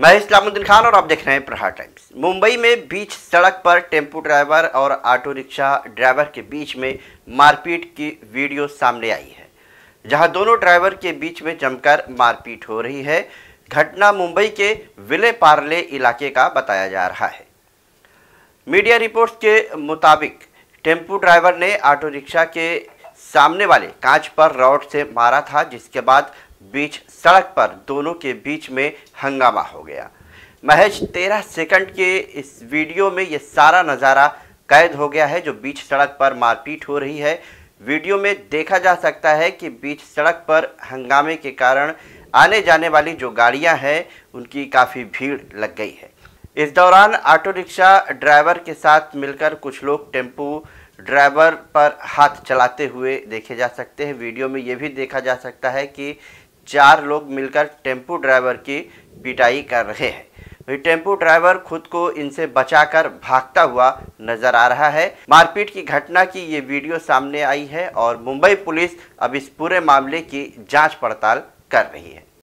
मैं इस्लामुद्दीन खान और आप देख रहे हैं प्रहार टाइम्स मुंबई में बीच सड़क पर टेम्पो ड्राइवर और ऑटो रिक्शा ड्राइवर के बीच में मारपीट की वीडियो सामने आई है जहां दोनों ड्राइवर के बीच में जमकर मारपीट हो रही है घटना मुंबई के विले पार्ले इलाके का बताया जा रहा है मीडिया रिपोर्ट्स के मुताबिक टेम्पो ड्राइवर ने ऑटो रिक्शा के सामने वाले कांच पर रॉड से मारा था जिसके बाद बीच सड़क पर दोनों के बीच में हंगामा हो गया महज तेरह सेकंड के इस वीडियो में ये सारा नज़ारा कैद हो गया है जो बीच सड़क पर मारपीट हो रही है वीडियो में देखा जा सकता है कि बीच सड़क पर हंगामे के कारण आने जाने वाली जो गाड़ियां हैं उनकी काफ़ी भीड़ लग गई है इस दौरान ऑटो रिक्शा ड्राइवर के साथ मिलकर कुछ लोग टेम्पू ड्राइवर पर हाथ चलाते हुए देखे जा सकते हैं वीडियो में ये भी देखा जा सकता है कि चार लोग मिलकर टेम्पो ड्राइवर की पिटाई कर रहे हैं वही टेम्पो ड्राइवर खुद को इनसे बचाकर भागता हुआ नजर आ रहा है मारपीट की घटना की ये वीडियो सामने आई है और मुंबई पुलिस अब इस पूरे मामले की जांच पड़ताल कर रही है